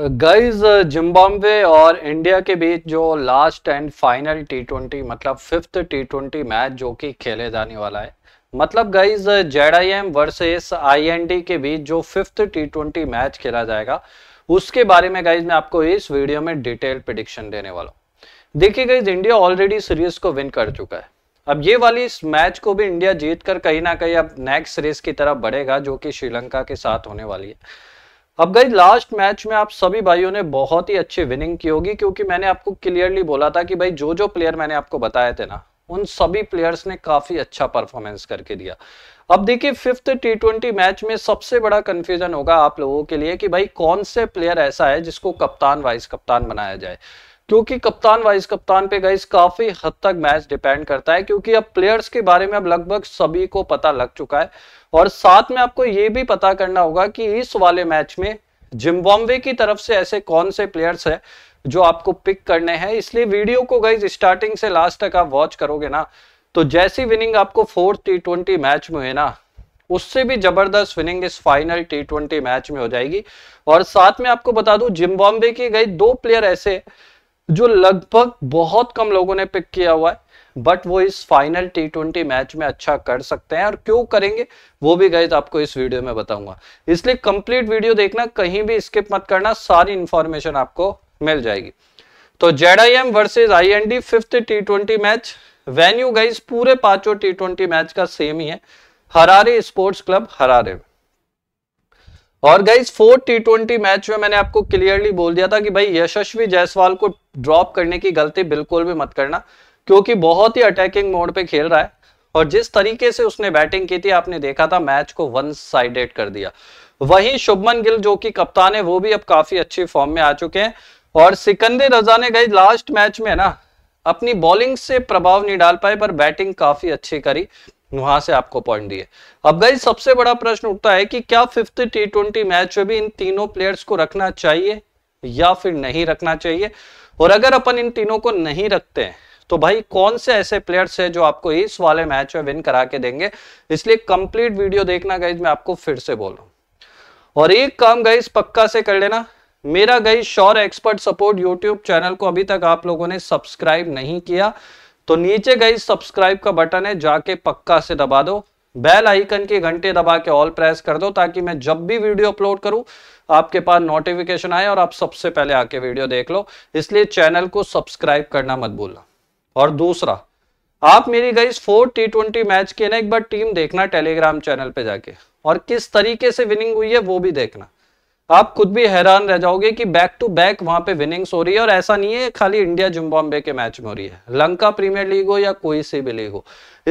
guys Zimbabwe uh, और India के बीच जो last and final T twenty मतलब फिफ्थ टी ट्वेंटी मैच जो कि खेले जाने वाला है मतलब guys Z I M versus I N D के बीच जो फिफ्थ टी ट्वेंटी मैच खेला जाएगा उसके बारे में गाइज मैं आपको इस वीडियो में डिटेल प्रडिक्शन देने वाला हूँ देखिए गाइज इंडिया ऑलरेडी सीरीज को विन कर चुका है अब ये वाली इस मैच को भी इंडिया जीत कर कहीं ना कहीं अब नेक्स्ट सीरीज की तरफ बढ़ेगा जो कि श्रीलंका के साथ होने वाली है अब गई लास्ट मैच में आप सभी भाइयों ने बहुत ही अच्छी विनिंग की होगी क्योंकि मैंने आपको क्लियरली बोला था कि भाई जो जो प्लेयर मैंने आपको बताए थे ना उन सभी प्लेयर्स ने काफी अच्छा परफॉर्मेंस करके दिया अब देखिए फिफ्थ टी ट्वेंटी मैच में सबसे बड़ा कंफ्यूजन होगा आप लोगों के लिए कि भाई कौन से प्लेयर ऐसा है जिसको कप्तान वाइस कप्तान बनाया जाए क्योंकि कप्तान वाइस कप्तान पे गाइस काफी हद तक मैच डिपेंड करता है क्योंकि अब प्लेयर्स के बारे में अब लगभग सभी को पता लग चुका है और साथ में आपको ये भी पता करना होगा कि इस वाले मैच में जिम्बॉम्बे की तरफ से ऐसे कौन से प्लेयर्स है जो आपको पिक करने हैं इसलिए वीडियो को गई स्टार्टिंग से लास्ट तक आप वॉच करोगे ना तो जैसी विनिंग आपको फोर्थ टी ट्वेंटी मैच में हुए ना उससे भी जबरदस्त विनिंग इस फाइनल टी ट्वेंटी मैच में हो जाएगी और साथ में आपको बता दूं जिम्बॉम्बे की गई दो प्लेयर ऐसे जो लगभग बहुत कम लोगों ने पिक किया हुआ है बट वो इस फाइनल टी ट्वेंटी मैच में अच्छा कर सकते हैं और क्यों करेंगे वो भी गए आपको इस वीडियो में बताऊंगा इसलिए कंप्लीट वीडियो देखना कहीं भी स्किप मत करना सारी इंफॉर्मेशन आपको मिल जाएगी तो Z I M versus I N D fifth T twenty match venue guys पूरे पांचों टी ट्वेंटी मैच का सेम ही है हरारे स्पोर्ट्स क्लब हरारे में और guys four T twenty match में मैंने आपको क्लियरली बोल दिया था कि भाई यशस्वी जायसवाल को ड्रॉप करने की गलती बिल्कुल भी मत करना क्योंकि बहुत ही अटैकिंग मोड पे खेल रहा है और जिस तरीके से उसने बैटिंग की थी आपने देखा था मैच को वन साइडेड कर दिया वहीं शुभमन गिल जो कि कप्तान है वो भी अब काफी अच्छी फॉर्म में आ चुके हैं और सिकंदर रजा ने गई लास्ट मैच में ना अपनी बॉलिंग से प्रभाव नहीं डाल पाए पर बैटिंग काफी अच्छी करी वहां से आपको पॉइंट दिए अब गई सबसे बड़ा प्रश्न उठता है कि क्या फिफ्थ टी ट्वेंटी मैच में भी इन तीनों प्लेयर्स को रखना चाहिए या फिर नहीं रखना चाहिए और अगर अपन इन तीनों को नहीं रखते हैं तो भाई कौन से ऐसे प्लेयर्स हैं जो आपको इस वाले मैच में विन करा के देंगे इसलिए कंप्लीट वीडियो देखना गाइज मैं आपको फिर से बोल रहा हूं और एक काम गाइज पक्का से कर लेना मेरा गई sure expert support YouTube channel को अभी तक आप लोगों ने सब्सक्राइब नहीं किया तो नीचे गई सब्सक्राइब का बटन है जाके पक्का से दबा दो बेल आइकन के घंटे दबा के ऑल प्रेस कर दो ताकि मैं जब भी वीडियो अपलोड करूं आपके पास नोटिफिकेशन आए और आप सबसे पहले आके वीडियो देख लो इसलिए चैनल को सब्सक्राइब करना मत भूलना और दूसरा आप मेरी गई फोर टी ट्वेंटी मैच की ना एक बार टीम देखना टेलीग्राम चैनल पे जाके और किस तरीके से विनिंग हुई है वो भी देखना आप खुद भी हैरान रह जाओगे कि बैक टू बैक वहां पे विनिंग्स हो रही है और ऐसा नहीं है खाली इंडिया जिम्बाब्वे के मैच में हो रही है लंका प्रीमियर लीग हो या कोई सी भी लीग हो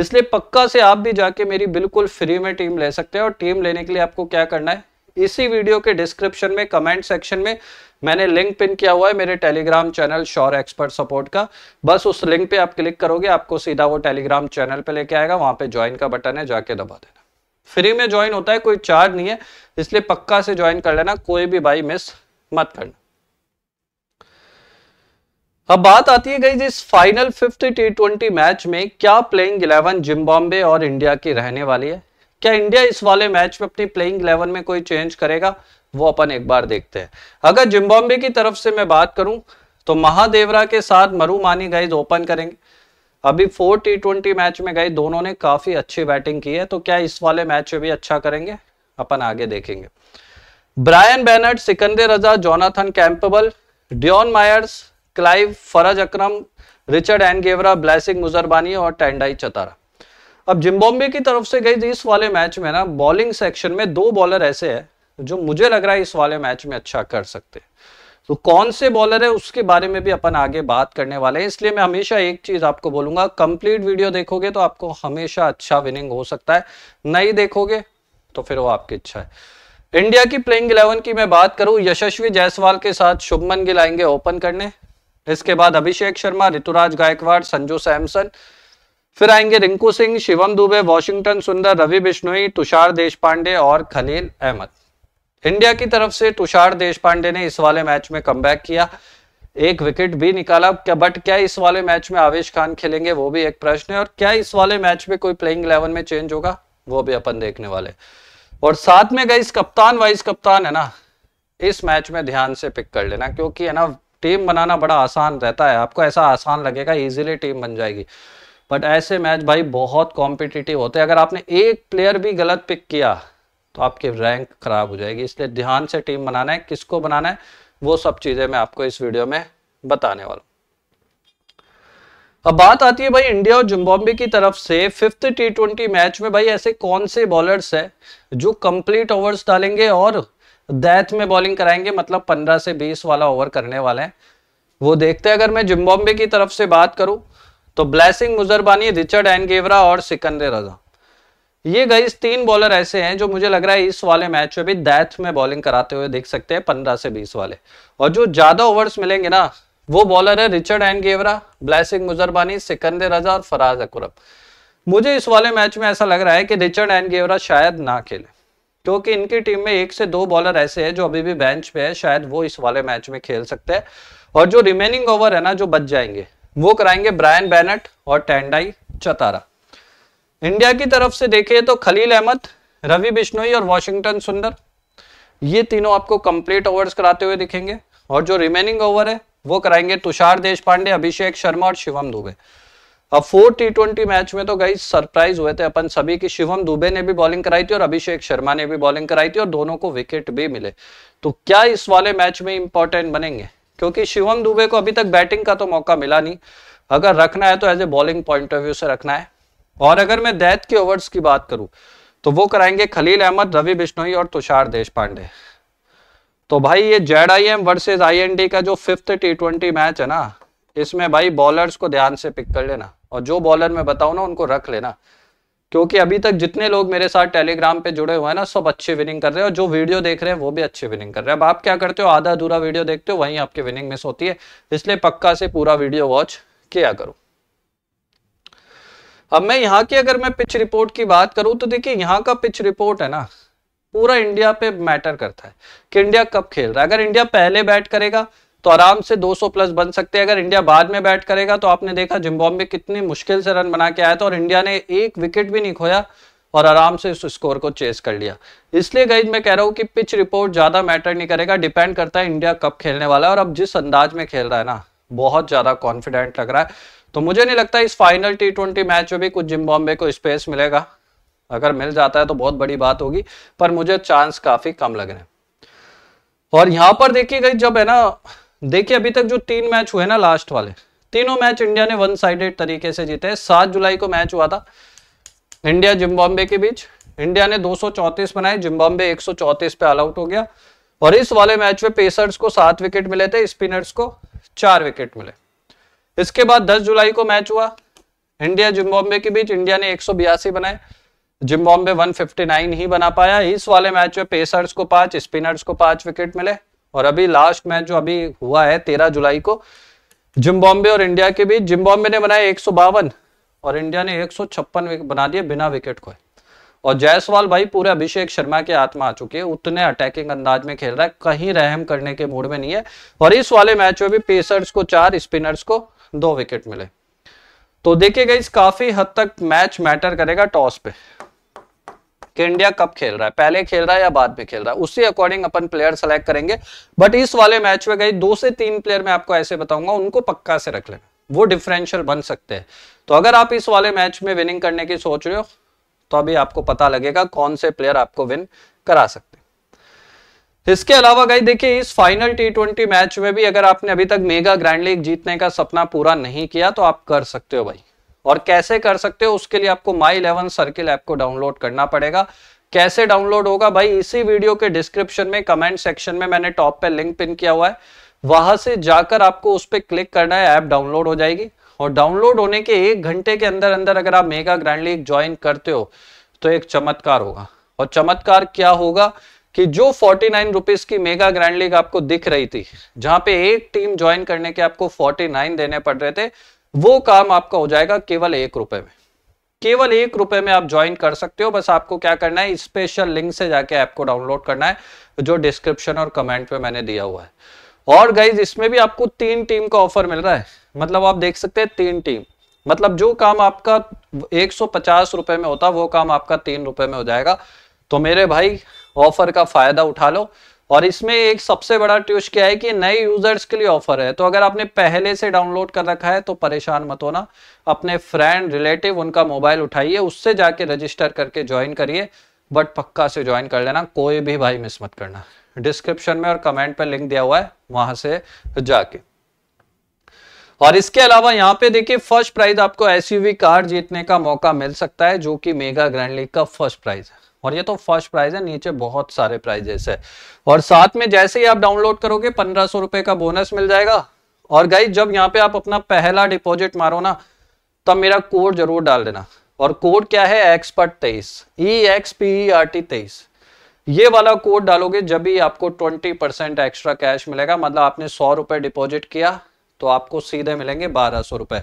इसलिए पक्का से आप भी जाके मेरी बिल्कुल फ्री में टीम ले सकते हैं और टीम लेने के लिए आपको क्या करना है इसी वीडियो के डिस्क्रिप्शन में कमेंट सेक्शन में मैंने लिंक पिन किया हुआ है मेरे Telegram channel sure expert support का बस उस लिंक पे आप क्लिक करोगे आपको सीधा वो टेलीग्राम चैनल पे लेके आएगा वहां पे ज्वाइन का बटन है जाके दबा देना फ्री में ज्वाइन होता है कोई चार्ज नहीं है इसलिए पक्का से ज्वाइन कर लेना कोई भी भाई मिस मत करना अब बात आती है गई इस final fifth T twenty match में क्या प्लेइंग इलेवन जिम्बाब्वे और इंडिया की रहने वाली है क्या इंडिया इस वाले मैच में अपनी प्लेइंग इलेवन में कोई चेंज करेगा वो अपन एक बार देखते हैं अगर जिम्बाब्वे की तरफ से मैं बात करूं तो महादेवरा के साथ मरु मानी गाइज ओपन करेंगे अभी फोर टी ट्वेंटी मैच में गए दोनों ने काफी अच्छी बैटिंग की है तो क्या इस वाले मैच में भी अच्छा करेंगे अपन आगे देखेंगे Brian Bennett Sikandar Raza Jonathan Campbell Dion Myers Clive Faraz Akram Richard एनगेवरा blessing मुजरबानी और टेंडाई चतारा अब जिम्बॉम्बे की तरफ से गई इस वाले मैच में ना बॉलिंग सेक्शन में दो बॉलर ऐसे हैं जो मुझे लग रहा है इस वाले मैच में अच्छा कर सकते हैं तो कौन से बॉलर है उसके बारे में भी अपन आगे बात करने वाले हैं इसलिए मैं हमेशा एक चीज आपको बोलूंगा कंप्लीट वीडियो देखोगे तो आपको हमेशा अच्छा विनिंग हो सकता है नहीं देखोगे तो फिर वो आपकी इच्छा है इंडिया की प्लेइंग इलेवन की मैं बात करूं यशस्वी जायसवाल के साथ शुभमन गिल आएंगे ओपन करने इसके बाद अभिषेक शर्मा ऋतुराज गायकवाड़ संजू सैमसन फिर आएंगे रिंकू सिंह शिवम दुबे वॉशिंगटन सुंदर रवि बिश्नोई तुषार देशपांडे और खलील अहमद इंडिया की तरफ से तुषार देश पांडे ने इस वाले मैच में कम किया एक विकेट भी निकाला क्या बट क्या इस वाले मैच में आवेश खान खेलेंगे वो भी एक प्रश्न है और क्या इस वाले मैच में कोई प्लेइंग इलेवन में चेंज होगा वो भी अपन देखने वाले और साथ में गई कप्तान वाइस कप्तान है ना इस मैच में ध्यान से पिक कर लेना क्योंकि है ना टीम बनाना बड़ा आसान रहता है आपको ऐसा आसान लगेगा इजिली टीम बन जाएगी बट ऐसे मैच भाई बहुत कॉम्पिटिटिव होते हैं अगर आपने एक प्लेयर भी गलत पिक किया तो आपकी रैंक खराब हो जाएगी इसलिए ध्यान से टीम बनाना है किसको बनाना है वो सब चीज़ें मैं आपको इस वीडियो में बताने वाला अब बात आती है भाई इंडिया और जिम्बाब्वे की तरफ से फिफ्थ टी ट्वेंटी मैच में भाई ऐसे कौन से बॉलर्स है जो कंप्लीट ओवर्स डालेंगे और डेथ में बॉलिंग कराएंगे मतलब 15 से 20 वाला ओवर करने वाले हैं वो देखते हैं अगर मैं जिम्बाब्वे की तरफ से बात करूं तो ब्लैसिंग मुजरबानी रिचर्ड एनगेवरा और सिकंदर रजा ये गई तीन बॉलर ऐसे हैं जो मुझे लग रहा है इस वाले मैच में भी डेथ में बॉलिंग कराते हुए देख सकते हैं पंद्रह से बीस वाले और जो ज्यादा ओवर्स मिलेंगे ना वो बॉलर है Richard Ngarava Blessing Muzarabani Sikandar Raza और फराज अकुरब मुझे इस वाले मैच में ऐसा लग रहा है कि रिचर्ड एंड गेवरा शायद ना खेले क्योंकि इनकी टीम में एक से दो बॉलर ऐसे हैं जो अभी भी बेंच पे है शायद वो इस वाले मैच में खेल सकते हैं और जो रिमेनिंग ओवर है ना जो बच जाएंगे वो कराएंगे ब्रायन बैनट और टेंडाई चतारा इंडिया की तरफ से देखिए तो खलील अहमद रवि बिश्नोई और वॉशिंगटन सुंदर ये तीनों आपको कंप्लीट ओवर्स कराते हुए दिखेंगे और जो रिमेनिंग ओवर है वो कराएंगे तुषार देश पांडे अभिषेक शर्मा और शिवम दुबे अब फोर टी ट्वेंटी मैच में तो गई सरप्राइज हुए थे अपन सभी की शिवम दुबे ने भी बॉलिंग कराई थी और अभिषेक शर्मा ने भी बॉलिंग कराई थी और दोनों को विकेट भी मिले तो क्या इस वाले मैच में इंपॉर्टेंट बनेंगे क्योंकि शिवम दुबे को अभी तक बैटिंग का तो मौका मिला नहीं अगर रखना है तो as a bowling point of view से रखना है और अगर मैं दैत के ओवर्स की बात करूं तो वो कराएंगे खलील अहमद रवि बिश्नोई और तुषार देश पांडे तो भाई ये Z I M versus I N D का जो फिफ्थ टी ट्वेंटी मैच है ना इसमें भाई बॉलर्स को ध्यान से पिक कर लेना और जो बॉलर मैं बताऊँ ना उनको रख लेना क्योंकि अभी तक जितने लोग मेरे साथ टेलीग्राम पे जुड़े हुए हैं ना सब अच्छे विनिंग कर रहे हैं और जो वीडियो देख रहे हैं वो भी अच्छे विनिंग कर रहे हैं अब आप क्या करते हो आधा अधूरा वीडियो देखते हो वहीं आपकी विनिंग मिस होती है इसलिए पक्का से पूरा वीडियो वॉच किया करूँ अब मैं यहाँ की अगर मैं पिच रिपोर्ट की बात करूँ तो देखिए यहाँ का पिच रिपोर्ट है ना पूरा इंडिया पे मैटर करता है कि इंडिया कब खेल रहा है अगर इंडिया पहले बैट करेगा तो आराम से 200 प्लस बन सकते हैं अगर इंडिया बाद में बैट करेगा तो आपने देखा जिम्बाब्वे कितनी मुश्किल से रन बना के आया था और इंडिया ने एक विकेट भी नहीं खोया और आराम से उस स्कोर को चेस कर लिया इसलिए गई मैं कह रहा हूँ कि पिच रिपोर्ट ज्यादा मैटर नहीं करेगा डिपेंड करता है इंडिया कब खेलने वाला है और अब जिस अंदाज में खेल रहा है ना बहुत ज्यादा कॉन्फिडेंट लग रहा है तो मुझे नहीं लगता इस फाइनल टी ट्वेंटी मैच में भी कुछ जिम्बॉम्बे को स्पेस मिलेगा अगर मिल जाता है तो बहुत बड़ी बात होगी पर मुझे चांस काफी कम लग रहे हैं और यहां पर देखिए गई जब है ना देखिए अभी तक जो तीन मैच हुए ना लास्ट वाले तीनों मैच इंडिया ने वन साइडेड तरीके से जीते हैं सात जुलाई को मैच हुआ था इंडिया जिम्बाब्वे के बीच इंडिया ने 234 बनाए जिम्बाब्वे 134 पे ऑल आउट हो गया और इस वाले मैच में पेसर्स को सात विकेट मिले थे स्पिनर्स को चार विकेट मिले इसके बाद 10 जुलाई को मैच हुआ इंडिया जिम्बाब्वे के बीच इंडिया ने एक बनाए जिम्बाब्वे 159 ही बना पाया इस वाले मैच में पेसर्स को पांच स्पिनर्स को पांच विकेट मिले और अभी लास्ट मैच जो अभी हुआ है तेरह जुलाई को जिम्बाब्वे और इंडिया के बीच जिम्बाब्वे ने बनाया एक और इंडिया ने एक बना दिए बिना विकेट खोए और जायसवाल भाई पूरे अभिषेक शर्मा के हाथ में आ चुके हैं उतने अटैकिंग अंदाज में खेल रहा है कहीं रहम करने के मूड में नहीं है और इस वाले मैच में भी पेसर्स को चार स्पिनर्स को दो विकेट मिले तो देखिए इस काफी हद तक मैच मैटर करेगा टॉस पे कि इंडिया कब खेल रहा है पहले खेल रहा है या बाद में खेल रहा है उसी अकॉर्डिंग अपन प्लेयर सेलेक्ट करेंगे बट इस वाले मैच में गई दो से तीन प्लेयर मैं आपको ऐसे बताऊंगा उनको पक्का से रख लेना वो डिफरेंशियल बन सकते हैं तो अगर आप इस वाले मैच में विनिंग करने की सोच रहे हो तो अभी आपको पता लगेगा कौन से प्लेयर आपको विन करा सकते इसके अलावा गई देखिए इस फाइनल टी ट्वेंटी मैच में भी अगर आपने अभी तक मेगा ग्रैंड लीग जीतने का सपना पूरा नहीं किया तो आप कर सकते हो भाई और कैसे कर सकते हो उसके लिए आपको माई इलेवन सर्किल ऐप को डाउनलोड करना पड़ेगा कैसे डाउनलोड होगा भाई इसी वीडियो के डिस्क्रिप्शन में कमेंट सेक्शन में मैंने टॉप पे लिंक पिन किया हुआ है वहां से जाकर आपको उस पर क्लिक करना है ऐप डाउनलोड हो जाएगी और डाउनलोड होने के एक घंटे के अंदर अंदर अगर आप मेगा ग्रैंड लीग ज्वाइन करते हो तो एक चमत्कार होगा और चमत्कार क्या होगा कि जो फोर्टी नाइन रुपीज की मेगा ग्रैंड लीग आपको दिख रही थी जहां पे एक टीम ज्वाइन करने के आपको फोर्टी नाइन देने पड़ रहे थे वो काम आपका हो जाएगा केवल एक रुपए में केवल एक रुपए में आप ज्वाइन कर सकते हो बस आपको क्या करना है स्पेशल लिंक से जाके ऐप को डाउनलोड करना है जो डिस्क्रिप्शन और कमेंट में मैंने दिया हुआ है और गाइज इसमें भी आपको तीन टीम का ऑफर मिल रहा है मतलब आप देख सकते हैं तीन टीम मतलब जो काम आपका एक सौ में होता वो काम आपका तीन रुपए में हो जाएगा तो मेरे भाई ऑफर का फायदा उठा लो और इसमें एक सबसे बड़ा ट्यूश क्या है कि नए यूजर्स के लिए ऑफर है तो अगर आपने पहले से डाउनलोड कर रखा है तो परेशान मत होना अपने फ्रेंड रिलेटिव उनका मोबाइल उठाइए उससे जाके रजिस्टर करके ज्वाइन करिए बट पक्का से ज्वाइन कर लेना कोई भी भाई मिस मत करना डिस्क्रिप्शन में और कमेंट पे लिंक दिया हुआ है वहां से जाके और इसके अलावा यहाँ पे देखिए फर्स्ट प्राइज आपको एसयूवी कार जीतने का मौका मिल सकता है जो कि मेगा ग्रैंड लीग का फर्स्ट प्राइज है और ये तो फर्स्ट प्राइज है नीचे बहुत सारे प्राइजेस है और साथ में जैसे ही आप डाउनलोड करोगे पंद्रह सौ रुपए का बोनस मिल जाएगा और गाइज जब यहाँ पे आप अपना पहला डिपोजिट मारो ना तब मेरा कोड जरूर डाल देना और कोड क्या है एक्सपर्ट तेईस E X P R T तेईस ये वाला कोड डालोगे जब भी आपको 20 परसेंट एक्स्ट्रा कैश मिलेगा मतलब आपने सौ रुपए डिपॉजिट किया तो आपको सीधे मिलेंगे बारह सौ रुपए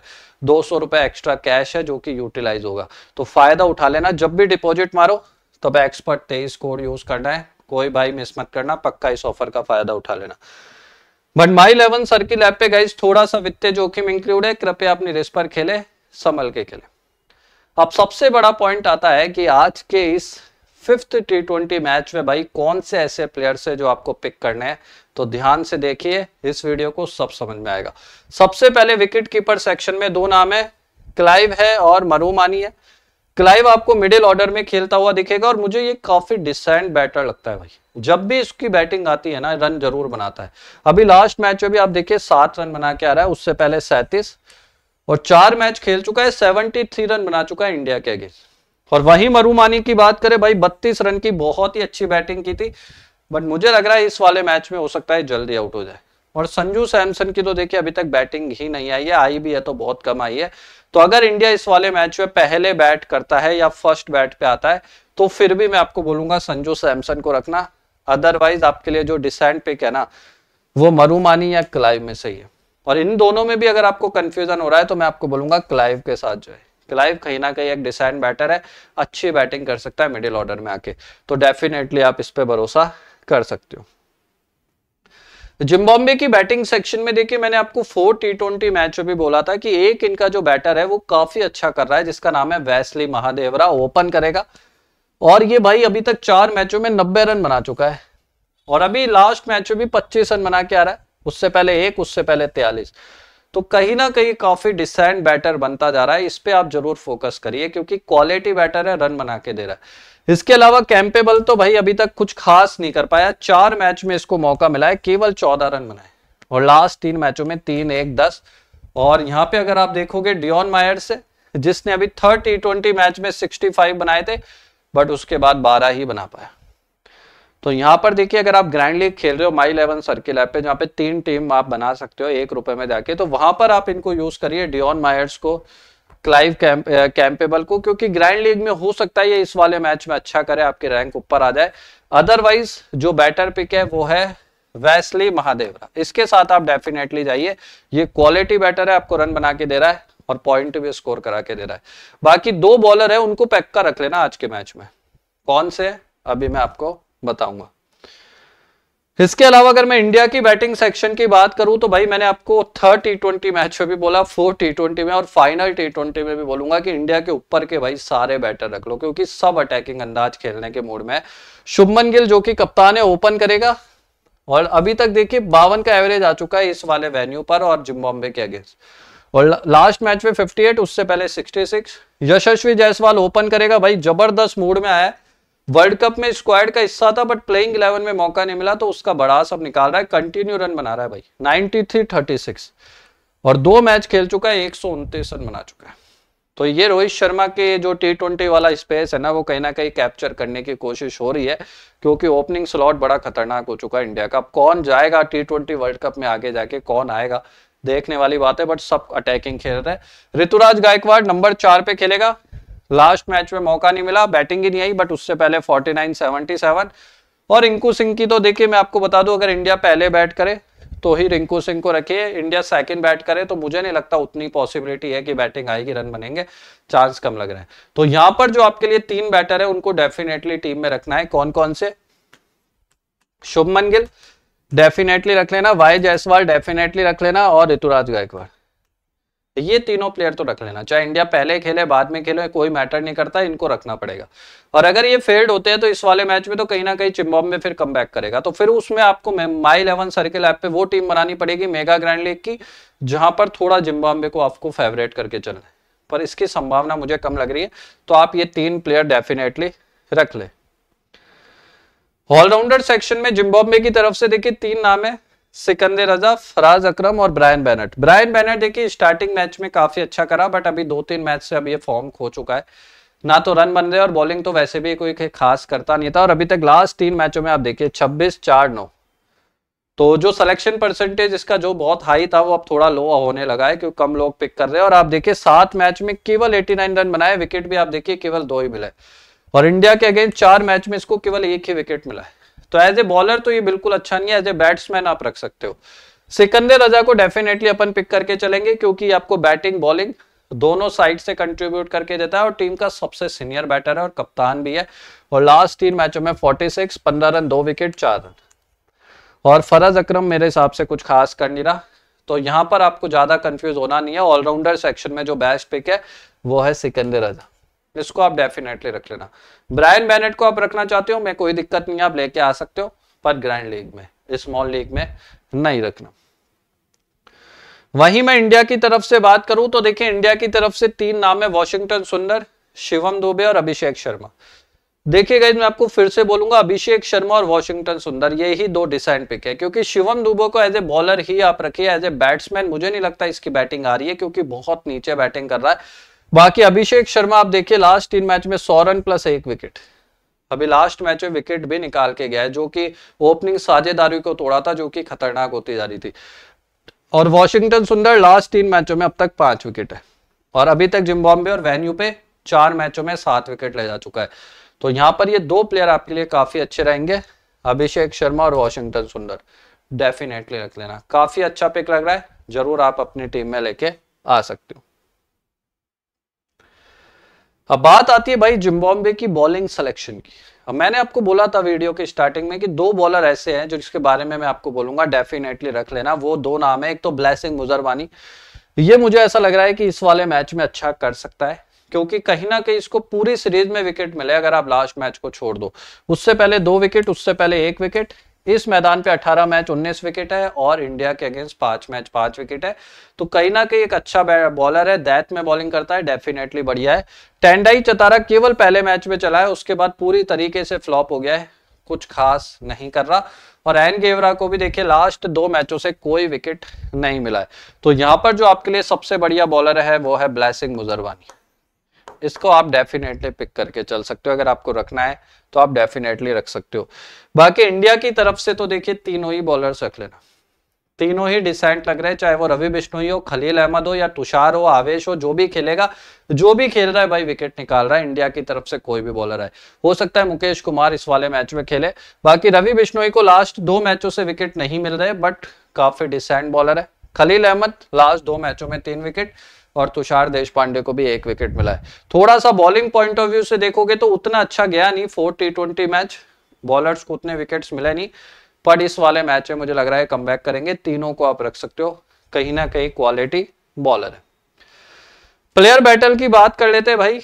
दो सौ रुपए एक्स्ट्रा कैश है जो कि यूटिलाइज होगा तो फायदा उठा लेना जब भी डिपॉजिट मारो तब एक्सपर्ट तेईस कोड यूज करना है कोई भाई मिस मत करना पक्का इस ऑफर का फायदा उठा लेना but My Eleven Circle app पे गाइज थोड़ा सा वित्तीय जोखिम इंक्लूड है कृपया अपनी रिस्क पर खेले संभल के खेले अब सबसे बड़ा पॉइंट आता है कि आज के इस फिफ्थ टी ट्वेंटी मैच में भाई कौन से ऐसे प्लेयर्स है जो आपको पिक करने हैं तो ध्यान से देखिए इस वीडियो को सब समझ में आएगा सबसे पहले विकेट कीपर सेक्शन में दो नाम है क्लाइव है और मरूमानी है क्लाइव आपको मिडिल ऑर्डर में खेलता हुआ दिखेगा और मुझे ये काफी डिसेंट बैटर लगता है भाई जब भी इसकी बैटिंग आती है ना रन जरूर बनाता है अभी लास्ट मैच में भी आप देखिए सात रन बना के आ रहा है उससे पहले सैतीस और चार मैच खेल चुका है सेवनटी रन बना चुका है इंडिया के अगेंस्ट और वहीं मरुमानी की बात करें भाई बत्तीस रन की बहुत ही अच्छी बैटिंग की थी बट मुझे लग रहा है इस वाले मैच में हो सकता है जल्दी आउट हो जाए और संजू सैमसन की तो देखिए अभी तक बैटिंग ही नहीं आई है आई भी है तो बहुत कम आई है तो अगर इंडिया इस वाले मैच में पहले बैट करता है या फर्स्ट बैट पे आता है तो फिर भी मैं आपको बोलूंगा संजू सैमसन को रखना अदरवाइज आपके लिए जो डिसेंट पिक है ना वो मरुमानी या क्लाइव में सही है और इन दोनों में भी अगर आपको कंफ्यूजन हो रहा है तो मैं आपको बोलूंगा क्लाइव के साथ जो है क्लाइव कहीं ना कहीं एक डिसाइन बैटर है अच्छी बैटिंग कर सकता है मिडिल ऑर्डर में आके तो डेफिनेटली आप इस पर भरोसा कर सकते हो जिम्बॉम्बे की बैटिंग सेक्शन में देखिए मैंने आपको फोर टी ट्वेंटी मैच में भी बोला था कि एक इनका जो बैटर है वो काफी अच्छा कर रहा है जिसका नाम है वैसली महादेवरा ओपन करेगा और ये भाई अभी तक चार मैचों में नब्बे रन बना चुका है और अभी लास्ट मैच में भी पच्चीस रन बना के आ रहा है उससे पहले एक उससे पहले तेलीस तो कहीं ना कहीं काफी डिसेंट बैटर बनता जा रहा है इस पर आप जरूर फोकस करिए क्योंकि क्वालिटी बैटर है रन बना के दे रहा है इसके अलावा कैंपेबल तो भाई अभी तक कुछ खास नहीं कर पाया चार मैच में इसको मौका मिला है केवल चौदह रन बनाए और लास्ट तीन मैचों में तीन एक दस और यहाँ पे अगर आप देखोगे डियोन मायर से जिसने अभी थर्ड टी ट्वेंटी मैच में सिक्सटी फाइव बनाए थे बट उसके बाद बारह ही बना पाया तो यहाँ पर देखिए अगर आप ग्रैंड लीग खेल रहे हो माई इलेवन सर्किल ऐप पे जहाँ पे तीन टीम आप बना सकते हो एक रुपए में जाके तो वहां पर आप इनको यूज करिए डिओन मायर्स को क्लाइव कैंप कैंपेबल को क्योंकि ग्रैंड लीग में हो सकता है ये इस वाले मैच में अच्छा करे आपके रैंक ऊपर आ जाए अदरवाइज जो बैटर पिक है वो है वैसली महादेवरा इसके साथ आप डेफिनेटली जाइए ये क्वालिटी बैटर है आपको रन बना के दे रहा है और पॉइंट भी स्कोर करा के दे रहा है बाकी दो बॉलर है उनको पैक कर रख लेना आज के मैच में कौन से अभी मैं आपको बताऊंगा इसके अलावा अगर मैं इंडिया की बैटिंग सेक्शन की बात करूं तो भाई मैंने आपको थर्ड टी ट्वेंटी मैच में भी बोला फोर्थ टी ट्वेंटी में और फाइनल टी ट्वेंटी में भी बोलूंगा कि इंडिया के ऊपर के भाई सारे बैटर रख लो क्योंकि सब अटैकिंग अंदाज खेलने के मूड में शुभमन गिल जो कि कप्तान है ओपन करेगा और अभी तक देखिए बावन का एवरेज आ चुका है इस वाले वेन्यू पर और जिम्बॉम्बे के अगेंस्ट और लास्ट मैच में फिफ्टी उससे पहले सिक्स यशस्वी जायसवाल ओपन करेगा भाई जबरदस्त मूड में आया वर्ल्ड कप में स्क्वाड का हिस्सा था बट प्लेइंग इलेवन में मौका नहीं मिला तो उसका बड़ा सब निकाल रहा है कंटिन्यू रन बना रहा है भाई नाइनटी थ्री थर्टी सिक्स और दो मैच खेल चुका है एक सौ उनतीस रन बना चुका है तो ये रोहित शर्मा के जो टी ट्वेंटी वाला स्पेस है ना वो कहीं ना कहीं कैप्चर करने की कोशिश हो रही है क्योंकि ओपनिंग स्लॉट बड़ा खतरनाक हो चुका है इंडिया का अब कौन जाएगा टी ट्वेंटी वर्ल्ड कप में आगे जाके कौन आएगा देखने वाली बात है बट सब अटैकिंग खेल रहे हैं ऋतुराज गायकवाड़ नंबर चार पे खेलेगा लास्ट मैच में मौका नहीं मिला बैटिंग ही नहीं आई बट उससे पहले 49 77 और रिंकू सिंह की तो देखिए मैं आपको बता दूं अगर इंडिया पहले बैट करे तो ही रिंकू सिंह को रखिए इंडिया सेकंड बैट करे तो मुझे नहीं लगता उतनी पॉसिबिलिटी है कि बैटिंग आएगी रन बनेंगे चांस कम लग रहे हैं तो यहां पर जो आपके लिए तीन बैटर है उनको डेफिनेटली टीम में रखना है कौन कौन से शुभमन गिल डेफिनेटली रख लेना वाई जायसवाल डेफिनेटली रख लेना और ऋतुराज गायकवाड़ ये तीनों प्लेयर तो रख लेना चाहे इंडिया पहले खेले बाद में खेले कोई मैटर नहीं करता इनको रखना पड़ेगा और अगर ये फेल्ड होते हैं तो इस वाले मैच में तो कहीं ना कहीं जिम्बाब्वे फिर कम करेगा तो फिर उसमें आपको माई इलेवन सर्किल ऐप पे वो टीम बनानी पड़ेगी मेगा ग्रैंड लीग की जहां पर थोड़ा जिम्बॉम्बे को आपको फेवरेट करके चलना है पर इसकी संभावना मुझे कम लग रही है तो आप ये तीन प्लेयर डेफिनेटली रख ले ऑलराउंडर सेक्शन में जिम्बॉम्बे की तरफ से देखिए तीन नाम है सिकंदर रजा फराज अकरम और ब्रायन बैनट ब्रायन बैनट देखिए स्टार्टिंग मैच में काफी अच्छा करा बट अभी दो तीन मैच से अब ये फॉर्म खो चुका है ना तो रन बन रहे और बॉलिंग तो वैसे भी कोई खास करता नहीं था और अभी तक लास्ट तीन मैचों में आप देखिए छब्बीस चार नौ तो जो सिलेक्शन परसेंटेज इसका जो बहुत हाई था वो अब थोड़ा लो होने लगा है क्योंकि कम लोग पिक कर रहे हैं और आप देखिए सात मैच में केवल 89 रन बनाए विकेट भी आप देखिए केवल दो ही मिले और इंडिया के अगेंस्ट चार मैच में इसको केवल एक ही विकेट मिला है तो एज ए बॉलर तो ये बिल्कुल अच्छा नहीं है एज ए बैट्समैन आप रख सकते हो सिकंदर रजा को डेफिनेटली अपन पिक करके चलेंगे क्योंकि आपको बैटिंग बॉलिंग दोनों साइड से कंट्रीब्यूट करके देता है और टीम का सबसे सीनियर बैटर है और कप्तान भी है और लास्ट तीन मैचों में 46, पंद्रह रन दो विकेट चार रन और फरज अकरम मेरे हिसाब से कुछ खास कर नहीं रहा तो यहाँ पर आपको ज्यादा कंफ्यूज होना नहीं है ऑलराउंडर सेक्शन में जो बेस्ट पिक है वो है सिकंदर रजा इसको आप डेफिनेटली रख लेना ब्रायन बेनेट को आप रखना चाहते हो मैं कोई दिक्कत नहीं आप लेके आ सकते हो पर ग्रैंड लीग में स्मॉल लीग में नहीं रखना वहीं मैं इंडिया की तरफ से बात करूं तो देखिए इंडिया की तरफ से तीन नाम है वॉशिंगटन सुंदर शिवम दुबे और अभिषेक शर्मा देखिए गाइज मैं आपको फिर से बोलूंगा अभिषेक शर्मा और वॉशिंगटन सुंदर ये ही दो डिसाइड पिक है क्योंकि शिवम दुबे को एज ए बॉलर ही आप रखिए एज ए बैट्समैन मुझे नहीं लगता इसकी बैटिंग आ रही है क्योंकि बहुत नीचे बैटिंग कर रहा है बाकी अभिषेक शर्मा आप देखिए लास्ट तीन मैच में सौ रन प्लस एक विकेट अभी लास्ट मैच में विकेट भी निकाल के गया है जो कि ओपनिंग साझेदारी को तोड़ा था जो कि खतरनाक होती जा रही थी और वॉशिंगटन सुंदर लास्ट तीन मैचों में अब तक पांच विकेट है और अभी तक जिम्बॉम्बे और वेन्यू पे चार मैचों में सात विकेट ले जा चुका है तो यहां पर ये दो प्लेयर आपके लिए काफी अच्छे रहेंगे अभिषेक शर्मा और वॉशिंगटन सुंदर डेफिनेटली रख लेना काफी अच्छा पिक लग रहा है जरूर आप अपनी टीम में लेके आ सकते हो अब बात आती है भाई जिम्बॉम्बे की बॉलिंग सिलेक्शन की अब मैंने आपको बोला था वीडियो के स्टार्टिंग में कि दो बॉलर ऐसे हैं जिसके बारे में मैं आपको बोलूंगा डेफिनेटली रख लेना वो दो नाम है एक तो ब्लैसिंग मुजरवानी ये मुझे ऐसा लग रहा है कि इस वाले मैच में अच्छा कर सकता है क्योंकि कहीं ना कहीं इसको पूरी सीरीज में विकेट मिले अगर आप लास्ट मैच को छोड़ दो उससे पहले दो विकेट उससे पहले एक विकेट इस मैदान पे 18 मैच 19 विकेट है और इंडिया के अगेंस्ट पांच मैच पांच विकेट है तो कहीं ना कहीं एक अच्छा बॉलर है दैत में बॉलिंग करता है डेफिनेटली बढ़िया है टेंडाई चतारा केवल पहले मैच में चला है उसके बाद पूरी तरीके से फ्लॉप हो गया है कुछ खास नहीं कर रहा और एन गेवरा को भी देखिए लास्ट दो मैचों से कोई विकेट नहीं मिला है तो यहाँ पर जो आपके लिए सबसे बढ़िया बॉलर है वो है ब्लैसिंग मुजरवानी इसको आप डेफिनेटली पिक करके चल सकते हो अगर आपको रखना है तो आप डेफिनेटली रख सकते हो बाकी इंडिया की तरफ से तो देखिए तीनों ही बॉलर रख लेना तीनों ही डिसेंट लग रहे हैं चाहे वो रवि बिश्नोई हो खलील अहमद हो या तुषार हो आवेश हो जो भी खेलेगा जो भी खेल रहा है भाई विकेट निकाल रहा है इंडिया की तरफ से कोई भी बॉलर है हो सकता है मुकेश कुमार इस वाले मैच में खेले बाकी रवि बिश्नोई को लास्ट दो मैचों से विकेट नहीं मिल रहे बट काफी डिसेंट बॉलर है खलील अहमद लास्ट दो मैचों में तीन विकेट और तुषार देश पांडे को भी एक विकेट मिला है थोड़ा सा बॉलिंग पॉइंट ऑफ व्यू से देखोगे तो उतना अच्छा गया नहीं four T twenty match bowlers को उतने विकेट्स मिले नहीं पर इस वाले मैच में मुझे लग रहा है कम करेंगे तीनों को आप रख सकते हो कहीं ना कहीं क्वालिटी बॉलर है प्लेयर बैटल की बात कर लेते हैं भाई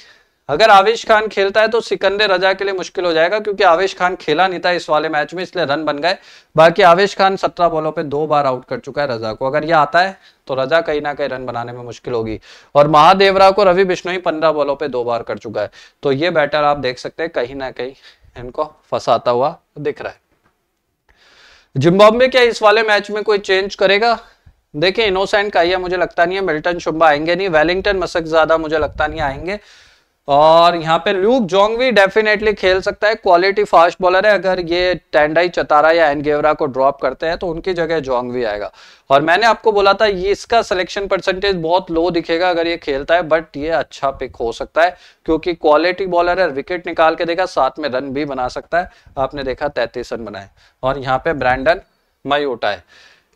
अगर आवेश खान खेलता है तो सिकंदर रजा के लिए मुश्किल हो जाएगा क्योंकि आवेश खान खेला नहीं था इस वाले मैच में इसलिए रन बन गए बाकी आवेश खान सत्रह बॉलों पे दो बार आउट कर चुका है रजा को अगर ये आता है तो रजा कहीं ना कहीं रन बनाने में मुश्किल होगी और महादेवरा को रवि बिश्नोई पंद्रह बॉलों पर दो बार कर चुका है तो ये बैटर आप देख सकते हैं कहीं ना कहीं इनको फंसाता हुआ दिख रहा है जिम्बाब्वे क्या इस वाले मैच में कोई चेंज करेगा देखिए इनोसेंट का मुझे लगता नहीं है मिल्टन शुम्बा आएंगे नहीं वेलिंगटन मसक ज्यादा मुझे लगता नहीं आएंगे और यहाँ पे ल्यूक जोंग भी डेफिनेटली खेल सकता है क्वालिटी फास्ट बॉलर है अगर ये टेंडाई चतारा या एनगेवरा को ड्रॉप करते हैं तो उनकी जगह जोंग भी आएगा और मैंने आपको बोला था ये इसका सिलेक्शन परसेंटेज बहुत लो दिखेगा अगर ये खेलता है बट ये अच्छा पिक हो सकता है क्योंकि क्वालिटी बॉलर है विकेट निकाल के देखा साथ में रन भी बना सकता है आपने देखा तैतीस रन बनाए और यहाँ पे ब्रांडन मयूटा है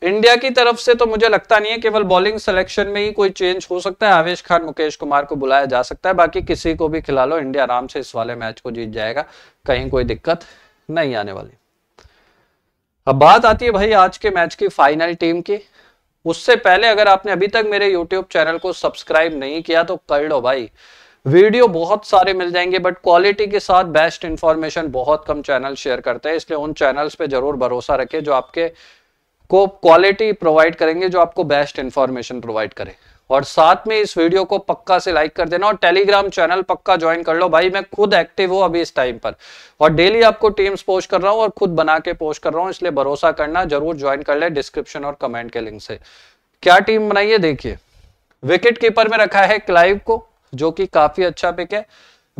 इंडिया की तरफ से तो मुझे लगता नहीं है केवल बॉलिंग सिलेक्शन में ही कोई चेंज हो सकता है आवेश खान मुकेश कुमार को बुलाया जा सकता है बाकी किसी को भी खिला लो इंडिया आराम से इस वाले मैच को जीत जाएगा कहीं कोई दिक्कत नहीं आने वाली अब बात आती है भाई आज के मैच की फाइनल टीम की उससे पहले अगर आपने अभी तक मेरे यूट्यूब चैनल को सब्सक्राइब नहीं किया तो कर लो भाई वीडियो बहुत सारे मिल जाएंगे बट क्वालिटी के साथ बेस्ट इंफॉर्मेशन बहुत कम चैनल शेयर करते हैं इसलिए उन चैनल्स पे जरूर भरोसा रखें जो आपके को क्वालिटी प्रोवाइड करेंगे जो आपको बेस्ट इंफॉर्मेशन प्रोवाइड करे और साथ में इस वीडियो को पक्का से लाइक कर देना और टेलीग्राम चैनल पक्का ज्वाइन कर लो भाई मैं खुद एक्टिव हूँ अभी इस टाइम पर और डेली आपको टीम्स पोस्ट कर रहा हूँ और खुद बना के पोस्ट कर रहा हूँ इसलिए भरोसा करना जरूर ज्वाइन कर ले डिस्क्रिप्शन और कमेंट के लिंक से क्या टीम बनाइए देखिए विकेट कीपर में रखा है क्लाइव को जो कि काफी अच्छा पिक है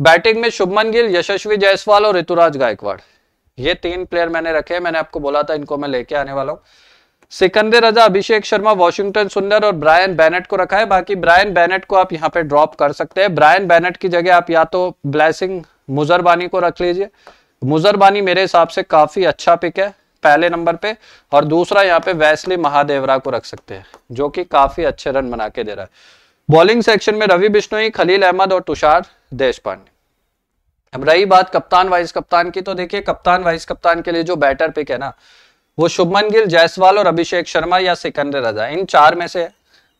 बैटिंग में शुभमन गिल यशस्वी जायसवाल और ऋतुराज गायकवाड़ ये तीन प्लेयर मैंने रखे मैंने आपको बोला था इनको मैं लेके आने वाला हूँ सिकंदर रजा अभिषेक शर्मा वॉशिंगटन सुंदर और ब्रायन बैनेट को रखा है बाकी ब्रायन बैनेट को आप यहाँ पे ड्रॉप कर सकते हैं ब्रायन बैनेट की जगह आप या तो ब्लैसिंग मुजरबानी को रख लीजिए मुजरबानी मेरे हिसाब से काफी अच्छा पिक है पहले नंबर पे और दूसरा यहाँ पे वैसली महादेवरा को रख सकते हैं जो कि काफी अच्छे रन बना के दे रहा है बॉलिंग सेक्शन में रवि बिश्नोई खलील अहमद और तुषार देश अब रही बात कप्तान वाइस कप्तान की तो देखिए कप्तान वाइस कप्तान के लिए जो बैटर पिक है ना वो शुभमन गिल जायसवाल और अभिषेक शर्मा या सिकंदर रजा इन चार में से है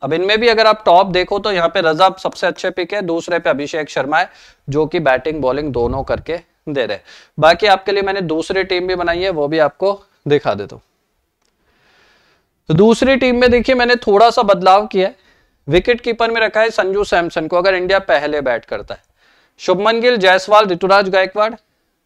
अब इनमें भी अगर आप टॉप देखो तो यहाँ पे रजा सबसे अच्छे पिक है दूसरे पे अभिषेक शर्मा है जो कि बैटिंग बॉलिंग दोनों करके दे रहे बाकी आपके लिए मैंने दूसरी टीम भी बनाई है वो भी आपको दिखा देता हूँ तो दूसरी टीम में देखिए मैंने थोड़ा सा बदलाव किया है विकेट कीपर में रखा है संजू सैमसन को अगर इंडिया पहले बैट करता है शुभमन गिल जायसवाल ऋतुराज गायकवाड़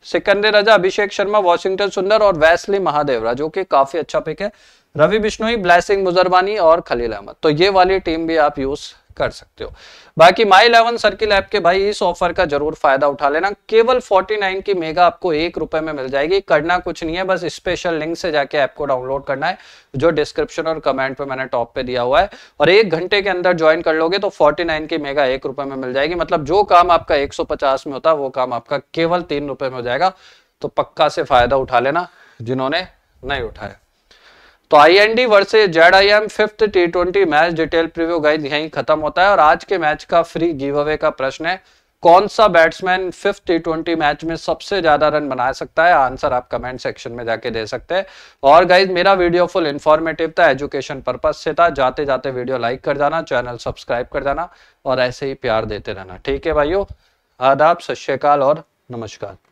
सिकंदर राजा अभिषेक शर्मा वॉशिंगटन सुंदर और वैसली महादेवरा जो कि काफी अच्छा पिक है रवि बिश्नोई ब्लैसिंग मुजरबानी और खलील अहमद तो ये वाली टीम भी आप यूज कर सकते हो बाकी माई इलेवन सर्किल ऐप के भाई इस ऑफर का जरूर फायदा उठा लेना केवल 49 की मेगा आपको एक रुपए में मिल जाएगी करना कुछ नहीं है बस स्पेशल लिंक से जाके ऐप को डाउनलोड करना है जो डिस्क्रिप्शन और कमेंट पे मैंने टॉप पे दिया हुआ है और एक घंटे के अंदर ज्वाइन कर लोगे तो 49 की मेगा एक रुपए में मिल जाएगी मतलब जो काम आपका पचास में होता है वो काम आपका केवल तीन रुपए में हो जाएगा तो पक्का से फायदा उठा लेना जिन्होंने नहीं उठाया तो I N D Z I M fifth T twenty match detail preview guide यहीं खत्म होता है और आज के मैच का फ्री गिव अवे का प्रश्न है कौन सा batsman fifth T twenty match में सबसे ज्यादा रन बना सकता है आंसर आप कमेंट सेक्शन में जाके दे सकते हैं और गाइज मेरा वीडियो फुल इन्फॉर्मेटिव था एजुकेशन पर्पज से था जाते जाते वीडियो लाइक कर जाना चैनल सब्सक्राइब कर जाना और ऐसे ही प्यार देते रहना ठीक है भाइयों आदाब सत श्रीकाल और नमस्कार